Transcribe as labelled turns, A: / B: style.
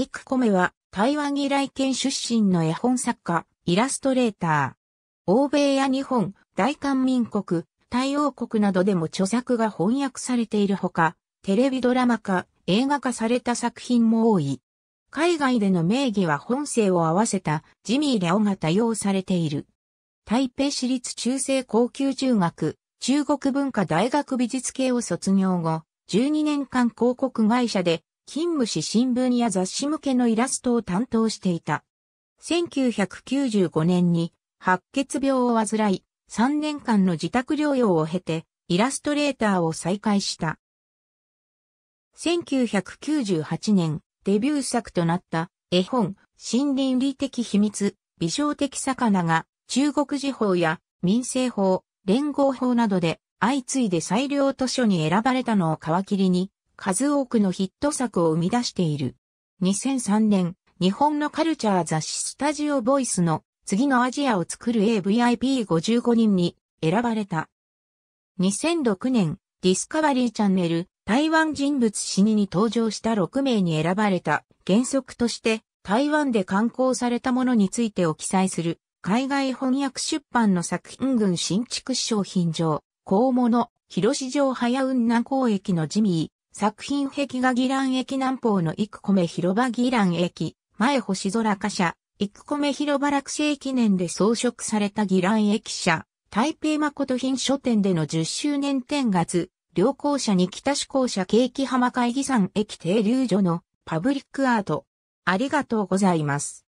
A: イクコメは台湾依頼県出身の絵本作家、イラスト
B: レーター。欧米や日本、大韓民国、太陽国などでも著作が翻訳されているほか、テレビドラマ化、映画化された作品も多い。海外での名義は本性を合わせたジミー・レオが多用されている。台北市立中世高級中学、中国文化大学美術系を卒業後、12年間広告会社で勤務し新聞や雑誌向けのイラストを担当していた。1995年に白血病を患い、3年間の自宅療養を経て、イラストレーターを再開した。1998年、デビュー作となった絵本、森林理的秘密、微少的魚が中国時報や民生法、連合法などで相次いで最良図書に選ばれたのを皮切りに、数多くのヒット作を生み出している。2003年、日本のカルチャー雑誌スタジオボイスの次のアジアを作る AVIP55 人に選ばれた。2006年、ディスカバリーチャンネル、台湾人物死にに登場した6名に選ばれた原則として台湾で刊行されたものについてを記載する海外翻訳出版の作品群新築商品上、公物、広市早雲南公駅のジミー。作品壁画ギラン駅南方の幾米広場ギラン駅、前星空貨車、幾米広場落成記念で装飾されたギラン駅舎、台北誠品書店での10周年展月、両校舎に北志校舎景気浜会議山駅停留所のパブリ
A: ックアート。ありがとうございます。